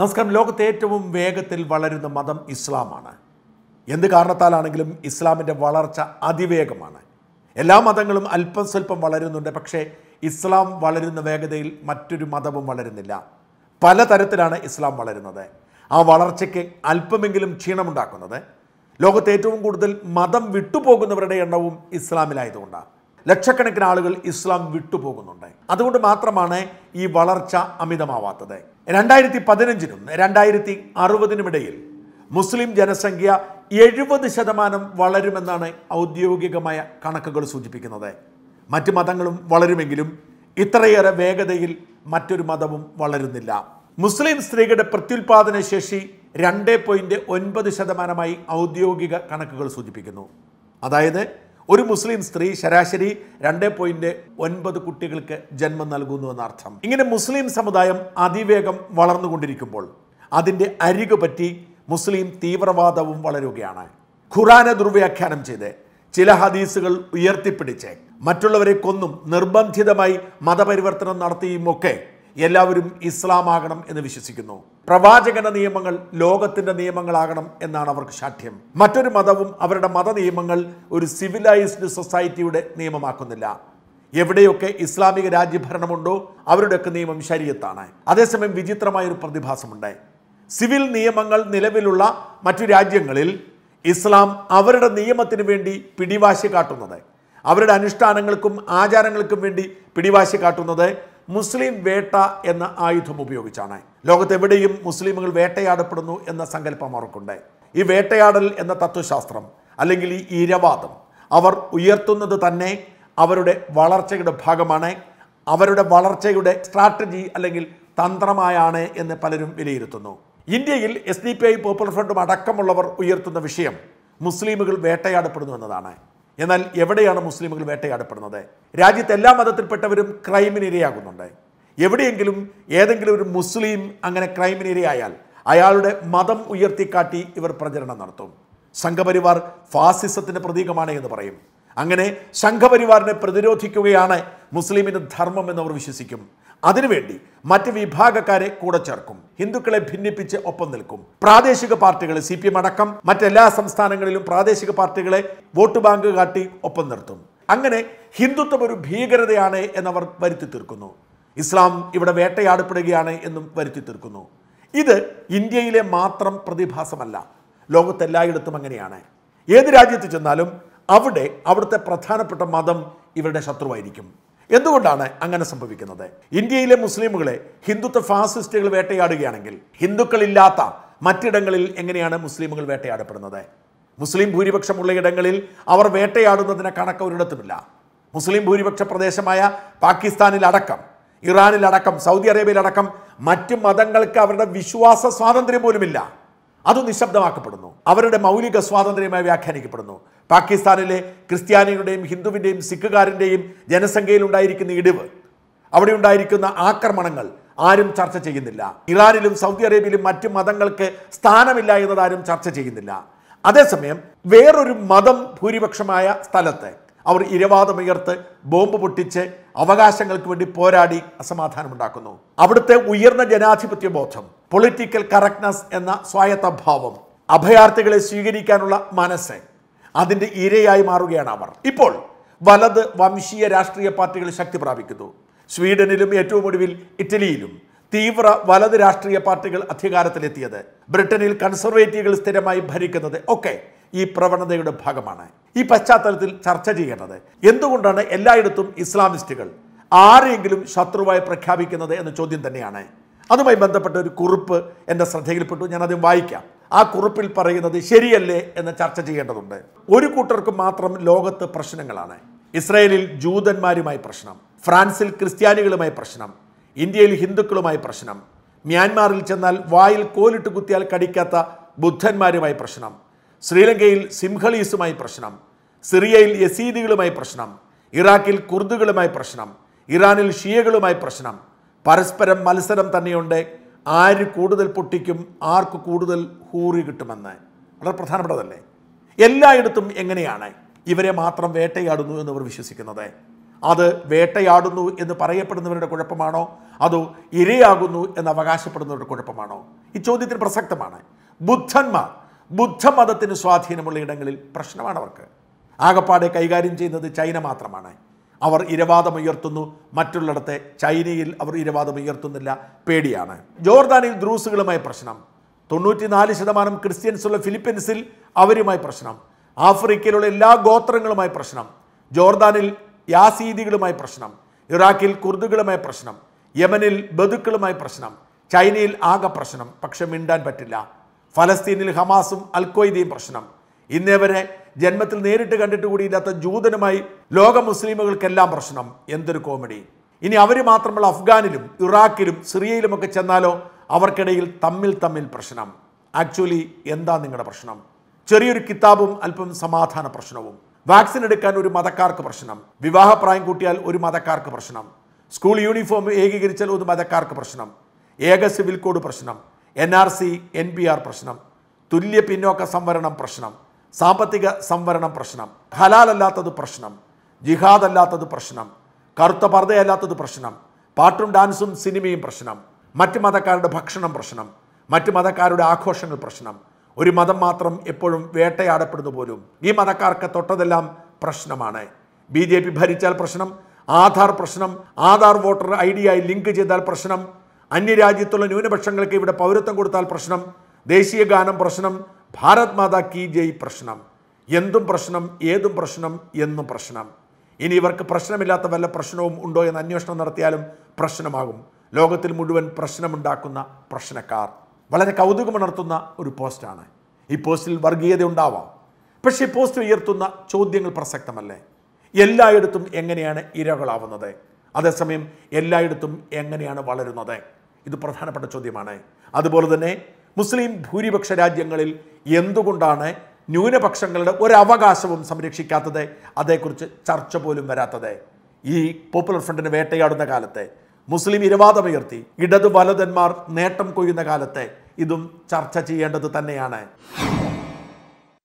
നമസ്കാരം ലോകത്തെ ഏറ്റവും വേഗത്തിൽ വളരുന്ന മതം ഇസ്ലാമാണ് എന്ത് കാരണത്താലാണെങ്കിലും ഇസ്ലാമിൻ്റെ വളർച്ച അതിവേഗമാണ് എല്ലാ മതങ്ങളും അല്പം സ്വല്പം വളരുന്നുണ്ട് പക്ഷേ ഇസ്ലാം വളരുന്ന വേഗതയിൽ മറ്റൊരു മതവും വളരുന്നില്ല പലതരത്തിലാണ് ഇസ്ലാം വളരുന്നത് ആ വളർച്ചയ്ക്ക് അല്പമെങ്കിലും ക്ഷീണമുണ്ടാക്കുന്നത് ലോകത്തേറ്റവും ഏറ്റവും കൂടുതൽ മതം വിട്ടുപോകുന്നവരുടെ എണ്ണവും ഇസ്ലാമിലായതുകൊണ്ടാണ് ലക്ഷക്കണക്കിന് ആളുകൾ ഇസ്ലാം വിട്ടുപോകുന്നുണ്ട് അതുകൊണ്ട് മാത്രമാണ് ഈ വളർച്ച അമിതമാവാത്തത് രണ്ടായിരത്തി പതിനഞ്ചിനും രണ്ടായിരത്തി അറുപതിനുമിടയിൽ മുസ്ലിം ജനസംഖ്യ എഴുപത് ശതമാനം വളരുമെന്നാണ് ഔദ്യോഗികമായ കണക്കുകൾ സൂചിപ്പിക്കുന്നത് മറ്റ് മതങ്ങളും വളരുമെങ്കിലും ഇത്രയേറെ വേഗതയിൽ മറ്റൊരു മതവും വളരുന്നില്ല മുസ്ലിം സ്ത്രീകളുടെ പ്രത്യുൽപാദന ശേഷി രണ്ട് പോയിന്റ് ഒൻപത് ശതമാനമായി ഔദ്യോഗിക കണക്കുകൾ സൂചിപ്പിക്കുന്നു അതായത് ഒരു മുസ്ലിം സ്ത്രീ ശരാശരി രണ്ട് പോയിന്റ് ഒൻപത് കുട്ടികൾക്ക് ജന്മം നൽകുന്നു എന്നർത്ഥം ഇങ്ങനെ മുസ്ലിം സമുദായം അതിവേഗം വളർന്നുകൊണ്ടിരിക്കുമ്പോൾ അതിൻ്റെ അരികു പറ്റി മുസ്ലിം തീവ്രവാദവും വളരുകയാണ് ഖുറാന ദുർവ്യാഖ്യാനം ചെയ്ത് ചില ഹദീസുകൾ ഉയർത്തിപ്പിടിച്ച് മറ്റുള്ളവരെ കൊന്നും നിർബന്ധിതമായി മതപരിവർത്തനം നടത്തിയുമൊക്കെ എല്ലാവരും ഇസ്ലാമാകണം എന്ന് വിശ്വസിക്കുന്നു പ്രവാചകന്റെ നിയമങ്ങൾ ലോകത്തിന്റെ നിയമങ്ങളാകണം എന്നാണ് അവർക്ക് ശാഠ്യം മറ്റൊരു മതവും അവരുടെ മത നിയമങ്ങൾ ഒരു സിവിലൈസ്ഡ് സൊസൈറ്റിയുടെ നിയമമാക്കുന്നില്ല എവിടെയൊക്കെ ഇസ്ലാമിക രാജ്യഭരണമുണ്ടോ അവരുടെയൊക്കെ നിയമം ശരീരത്താണ് അതേസമയം വിചിത്രമായ ഒരു പ്രതിഭാസമുണ്ട് സിവിൽ നിയമങ്ങൾ നിലവിലുള്ള മറ്റു രാജ്യങ്ങളിൽ ഇസ്ലാം അവരുടെ നിയമത്തിന് വേണ്ടി പിടിവാശി കാട്ടുന്നത് അവരുടെ അനുഷ്ഠാനങ്ങൾക്കും ആചാരങ്ങൾക്കും വേണ്ടി പിടിവാശി കാട്ടുന്നത് മുസ്ലിം വേട്ട എന്ന ആയുധം ഉപയോഗിച്ചാണ് ലോകത്തെവിടെയും മുസ്ലിമുകൾ വേട്ടയാടപ്പെടുന്നു എന്ന സങ്കല്പം അവർക്കുണ്ട് ഈ വേട്ടയാടൽ എന്ന തത്വശാസ്ത്രം അല്ലെങ്കിൽ ഈ ഈരവാദം അവർ ഉയർത്തുന്നത് തന്നെ അവരുടെ വളർച്ചയുടെ ഭാഗമാണ് അവരുടെ വളർച്ചയുടെ സ്ട്രാറ്റജി അല്ലെങ്കിൽ തന്ത്രമായാണ് എന്ന് പലരും വിലയിരുത്തുന്നു ഇന്ത്യയിൽ S D P I popular ഫ്രണ്ടും അടക്കമുള്ളവർ ഉയർത്തുന്ന വിഷയം മുസ്ലിമുകൾ വേട്ടയാടപ്പെടുന്നു എന്നതാണ് എന്നാൽ എവിടെയാണ് മുസ്ലിമുകൾ വേട്ടയാടപ്പെടുന്നത് രാജ്യത്തെ എല്ലാ മതത്തിൽപ്പെട്ടവരും ക്രൈമിന് ഇരയാകുന്നുണ്ട് എവിടെയെങ്കിലും ഏതെങ്കിലും ഒരു മുസ്ലിം അങ്ങനെ ക്രൈമിന് ഇരയായാൽ അയാളുടെ മതം ഉയർത്തിക്കാട്ടി ഇവർ പ്രചരണം നടത്തും സംഘപരിവാർ ഫാസിസത്തിൻ്റെ പ്രതീകമാണ് എന്ന് പറയും അങ്ങനെ സംഘപരിവാറിനെ പ്രതിരോധിക്കുകയാണ് മുസ്ലിമിൻ്റെ ധർമ്മം എന്നവർ വിശ്വസിക്കും അതിനുവേണ്ടി മറ്റ് വിഭാഗക്കാരെ കൂടെ ചേർക്കും ഹിന്ദുക്കളെ ഭിന്നിപ്പിച്ച് ഒപ്പം നിൽക്കും പ്രാദേശിക പാർട്ടികൾ സി പി എം അടക്കം മറ്റെല്ലാ സംസ്ഥാനങ്ങളിലും പ്രാദേശിക പാർട്ടികളെ വോട്ട് ബാങ്ക് കാട്ടി ഒപ്പം നിർത്തും അങ്ങനെ ഹിന്ദുത്വം ഒരു ഭീകരതയാണ് എന്നവർ വരുത്തി തീർക്കുന്നു ഇസ്ലാം ഇവിടെ വേട്ടയാടപ്പെടുകയാണ് എന്നും വരുത്തി തീർക്കുന്നു ഇത് ഇന്ത്യയിലെ മാത്രം പ്രതിഭാസമല്ല ലോകത്തെല്ലായിടത്തും അങ്ങനെയാണ് ഏത് രാജ്യത്ത് ചെന്നാലും അവിടെ അവിടുത്തെ പ്രധാനപ്പെട്ട മതം ഇവരുടെ ശത്രുവായിരിക്കും എന്തുകൊണ്ടാണ് അങ്ങനെ സംഭവിക്കുന്നത് ഇന്ത്യയിലെ മുസ്ലിമുകളെ ഹിന്ദുത്വ ഫാസിസ്റ്റുകൾ വേട്ടയാടുകയാണെങ്കിൽ ഹിന്ദുക്കളില്ലാത്ത മറ്റിടങ്ങളിൽ എങ്ങനെയാണ് മുസ്ലിമുകൾ വേട്ടയാടപ്പെടുന്നത് മുസ്ലിം ഭൂരിപക്ഷമുള്ള ഇടങ്ങളിൽ അവർ വേട്ടയാടുന്നതിന് കണക്ക് ഒരിടത്തുമില്ല മുസ്ലിം ഭൂരിപക്ഷ പ്രദേശമായ പാകിസ്ഥാനിലടക്കം ഇറാനിലടക്കം സൗദി അറേബ്യയിലടക്കം മറ്റ് മതങ്ങൾക്ക് അവരുടെ വിശ്വാസ സ്വാതന്ത്ര്യം പോലുമില്ല അത് നിശബ്ദമാക്കപ്പെടുന്നു അവരുടെ മൗലിക സ്വാതന്ത്ര്യമായി വ്യാഖ്യാനിക്കപ്പെടുന്നു പാകിസ്ഥാനിലെ ക്രിസ്ത്യാനികളുടെയും ഹിന്ദുവിൻ്റെയും സിഖുകാരൻ്റെയും ജനസംഖ്യയിലുണ്ടായിരിക്കുന്ന ഉണ്ടായിരിക്കുന്ന ഇടിവ് അവിടെ ഉണ്ടായിരിക്കുന്ന ആക്രമണങ്ങൾ ആരും ചർച്ച ചെയ്യുന്നില്ല ഇറാനിലും സൗദി അറേബ്യയിലും മറ്റ് മതങ്ങൾക്ക് സ്ഥാനമില്ല എന്നത് ആരും ചർച്ച ചെയ്യുന്നില്ല അതേസമയം വേറൊരു മതം ഭൂരിപക്ഷമായ സ്ഥലത്ത് അവർ ഇരവാദമുയർത്ത് ബോംബ് പൊട്ടിച്ച് അവകാശങ്ങൾക്ക് വേണ്ടി പോരാടി അസമാധാനമുണ്ടാക്കുന്നു അവിടുത്തെ ഉയർന്ന ജനാധിപത്യ ബോധം പൊളിറ്റിക്കൽ കറക്റ്റ്നസ് എന്ന സ്വായത്തഭാവം അഭയാർത്ഥികളെ സ്വീകരിക്കാനുള്ള മനസ്സ് അതിൻ്റെ ഇരയായി മാറുകയാണ് അവർ ഇപ്പോൾ വലത് വംശീയ രാഷ്ട്രീയ പാർട്ടികൾ ശക്തി പ്രാപിക്കുന്നു സ്വീഡനിലും ഏറ്റവും ഒടുവിൽ ഇറ്റലിയിലും തീവ്ര വലത് രാഷ്ട്രീയ പാർട്ടികൾ അധികാരത്തിലെത്തിയത് ബ്രിട്ടനിൽ കൺസർവേറ്റീവുകൾ സ്ഥിരമായി ഭരിക്കുന്നത് ഒക്കെ ഈ പ്രവണതയുടെ ഭാഗമാണ് ഈ പശ്ചാത്തലത്തിൽ ചർച്ച ചെയ്യേണ്ടത് എന്തുകൊണ്ടാണ് എല്ലായിടത്തും ഇസ്ലാമിസ്റ്റുകൾ ആരെങ്കിലും ശത്രുവായി പ്രഖ്യാപിക്കുന്നത് എന്ന ചോദ്യം തന്നെയാണ് അതുമായി ബന്ധപ്പെട്ട ഒരു കുറിപ്പ് എൻ്റെ ശ്രദ്ധയിൽപ്പെട്ടു അതും വായിക്കാം ആ കുറിപ്പിൽ പറയുന്നത് ശരിയല്ലേ എന്ന് ചർച്ച ചെയ്യേണ്ടതുണ്ട് ഒരു കൂട്ടർക്ക് മാത്രം ലോകത്ത് പ്രശ്നങ്ങളാണ് ഇസ്രയേലിൽ ജൂതന്മാരുമായി പ്രശ്നം ഫ്രാൻസിൽ ക്രിസ്ത്യാനികളുമായി പ്രശ്നം ഇന്ത്യയിൽ ഹിന്ദുക്കളുമായി പ്രശ്നം മ്യാൻമാറിൽ ചെന്നാൽ വായിൽ കോലിട്ട് കുത്തിയാൽ കടിക്കാത്ത ബുദ്ധന്മാരുമായി പ്രശ്നം ശ്രീലങ്കയിൽ സിംഹളീസുമായി പ്രശ്നം സിറിയയിൽ യസീദികളുമായി പ്രശ്നം ഇറാഖിൽ കുർദുകളുമായി പ്രശ്നം ഇറാനിൽ ഷിയകളുമായി പ്രശ്നം പരസ്പരം മത്സരം തന്നെയുണ്ട് ആര് കൂടുതൽ പൊട്ടിക്കും ആർക്ക് കൂടുതൽ ഹൂറി കിട്ടുമെന്ന് വളരെ പ്രധാനപ്പെട്ടതല്ലേ എല്ലായിടത്തും എങ്ങനെയാണ് ഇവരെ മാത്രം വേട്ടയാടുന്നു എന്നിവർ വിശ്വസിക്കുന്നത് അത് വേട്ടയാടുന്നു എന്ന് പറയപ്പെടുന്നവരുടെ കുഴപ്പമാണോ അതോ ഇരയാകുന്നു എന്ന് അവകാശപ്പെടുന്നവരുടെ കുഴപ്പമാണോ ഈ ചോദ്യത്തിന് പ്രസക്തമാണ് ബുദ്ധന്മാർ ബുദ്ധമതത്തിന് സ്വാധീനമുള്ള ഇടങ്ങളിൽ പ്രശ്നമാണ് അവർക്ക് ആകപ്പാടെ കൈകാര്യം ചെയ്യുന്നത് ചൈന മാത്രമാണ് അവർ ഇരവാദമുയർത്തുന്നു മറ്റുള്ളിടത്തെ ചൈനയിൽ അവർ ഇരവാദമുയർത്തുന്നില്ല പേടിയാണ് ജോർദാനിൽ ദ്രൂസുകളുമായി പ്രശ്നം തൊണ്ണൂറ്റിനാല് ശതമാനം ക്രിസ്ത്യൻസുള്ള ഫിലിപ്പീൻസിൽ അവരുമായി പ്രശ്നം ആഫ്രിക്കയിലുള്ള എല്ലാ ഗോത്രങ്ങളുമായി പ്രശ്നം ജോർദാനിൽ യാസീദികളുമായി പ്രശ്നം ഇറാഖിൽ കുർദുകളുമായി പ്രശ്നം യമനിൽ ബദുക്കളുമായി പ്രശ്നം ചൈനയിൽ ആകെ പ്രശ്നം പക്ഷെ മിണ്ടാൻ പറ്റില്ല ഫലസ്തീനിൽ ഹമാസും അൽക്വയ്ദയും പ്രശ്നം ഇന്നേ വരെ ജന്മത്തിൽ നേരിട്ട് കണ്ടിട്ട് കൂടിയില്ലാത്ത ജൂതനുമായി ലോക മുസ്ലിമുകൾക്കെല്ലാം പ്രശ്നം എന്തൊരു കോമഡി ഇനി അവർ മാത്രമല്ല അഫ്ഗാനിലും ഇറാഖിലും സിറിയയിലുമൊക്കെ ചെന്നാലോ അവർക്കിടയിൽ തമ്മിൽ തമ്മിൽ പ്രശ്നം ആക്ച്വലി എന്താ നിങ്ങളുടെ പ്രശ്നം ചെറിയൊരു കിതാബും അല്പം സമാധാന പ്രശ്നവും വാക്സിൻ എടുക്കാൻ ഒരു മതക്കാർക്ക് പ്രശ്നം വിവാഹപ്രായം കൂട്ടിയാൽ ഒരു മതക്കാർക്ക് പ്രശ്നം സ്കൂൾ യൂണിഫോം ഏകീകരിച്ചാൽ ഒരു മതക്കാർക്ക് പ്രശ്നം ഏക സിവിൽ കോഡ് പ്രശ്നം N R C N B R പ്രശ്നം തുല്യ പിന്നോക്ക സംവരണം പ്രശ്നം സാമ്പത്തിക സംവരണം പ്രശ്നം ഹലാലല്ലാത്തത് പ്രശ്നം ജിഹാദ് അല്ലാത്തത് പ്രശ്നം കറുത്ത പർദ്ദയല്ലാത്തത് പ്രശ്നം പാട്ടും ഡാൻസും സിനിമയും പ്രശ്നം മറ്റ് മതക്കാരുടെ ഭക്ഷണം പ്രശ്നം മറ്റ് മതക്കാരുടെ ആഘോഷങ്ങൾ പ്രശ്നം ഒരു മതം മാത്രം എപ്പോഴും വേട്ടയാടപ്പെടുന്നു പോലും ഈ മതക്കാർക്ക് തൊട്ടതെല്ലാം പ്രശ്നമാണ് ബി ജെ പി ഭരിച്ചാൽ പ്രശ്നം ആധാർ പ്രശ്നം ആധാർ വോട്ടർ ഐ ഡിയായി ലിങ്ക് ചെയ്താൽ പ്രശ്നം അന്യരാജ്യത്തുള്ള ന്യൂനപക്ഷങ്ങൾക്ക് ഇവിടെ പൗരത്വം കൊടുത്താൽ പ്രശ്നം ദേശീയ ഗാനം പ്രശ്നം ഭാരത് മാതാ കി ജയ് പ്രശ്നം എന്തും പ്രശ്നം ഏതും പ്രശ്നം എന്നും പ്രശ്നം ഇനി ഇവർക്ക് പ്രശ്നമില്ലാത്ത വല്ല പ്രശ്നവും ഉണ്ടോ എന്ന് അന്വേഷണം നടത്തിയാലും പ്രശ്നമാകും ലോകത്തിൽ മുഴുവൻ പ്രശ്നമുണ്ടാക്കുന്ന പ്രശ്നക്കാർ വളരെ കൗതുകമുണർത്തുന്ന ഒരു പോസ്റ്റാണ് ഈ പോസ്റ്റിൽ വർഗീയത ഉണ്ടാവാം പക്ഷേ ഈ പോസ്റ്റ് ഉയർത്തുന്ന ചോദ്യങ്ങൾ പ്രസക്തമല്ലേ എല്ലായിടത്തും എങ്ങനെയാണ് ഇരകളാവുന്നത് അതേസമയം എല്ലായിടത്തും എങ്ങനെയാണ് വളരുന്നത് ഇത് പ്രധാനപ്പെട്ട ചോദ്യമാണ് അതുപോലെ തന്നെ മുസ്ലിം ഭൂരിപക്ഷ രാജ്യങ്ങളിൽ എന്തുകൊണ്ടാണ് ന്യൂനപക്ഷങ്ങളുടെ ഒരവകാശവും സംരക്ഷിക്കാത്തത് അതേക്കുറിച്ച് ചർച്ച പോലും വരാത്തത് ഈ പോപ്പുലർ ഫ്രണ്ടിന് വേട്ടയാടുന്ന കാലത്തെ മുസ്ലിം ഇരവാദമുയർത്തി ഇടതു വലതന്മാർ നേട്ടം കൊയ്യുന്ന കാലത്തെ ഇതും ചർച്ച ചെയ്യേണ്ടത് തന്നെയാണ്